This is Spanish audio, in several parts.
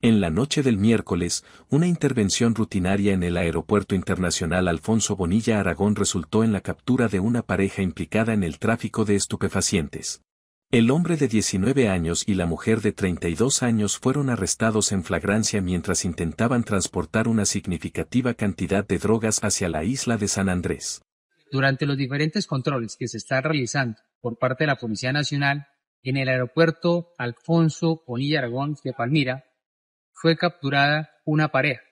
En la noche del miércoles, una intervención rutinaria en el Aeropuerto Internacional Alfonso Bonilla Aragón resultó en la captura de una pareja implicada en el tráfico de estupefacientes. El hombre de 19 años y la mujer de 32 años fueron arrestados en flagrancia mientras intentaban transportar una significativa cantidad de drogas hacia la isla de San Andrés. Durante los diferentes controles que se están realizando por parte de la Policía Nacional en el aeropuerto Alfonso Bonilla Aragón de Palmira, fue capturada una pareja,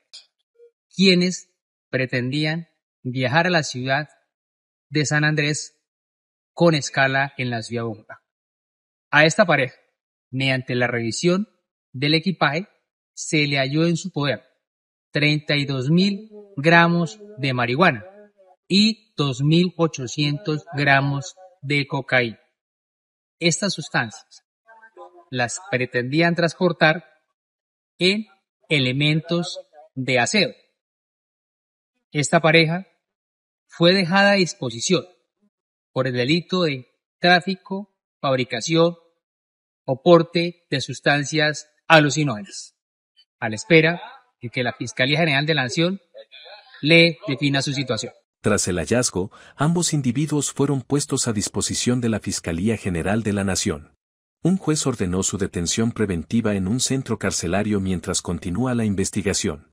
quienes pretendían viajar a la ciudad de San Andrés con escala en la ciudad de A esta pareja, mediante la revisión del equipaje, se le halló en su poder 32 mil gramos de marihuana y 2.800 gramos de cocaína. Estas sustancias las pretendían transportar en elementos de aseo. Esta pareja fue dejada a disposición por el delito de tráfico, fabricación o porte de sustancias alucinógenas, a la espera de que la Fiscalía General de la Nación le defina su situación. Tras el hallazgo, ambos individuos fueron puestos a disposición de la Fiscalía General de la Nación. Un juez ordenó su detención preventiva en un centro carcelario mientras continúa la investigación.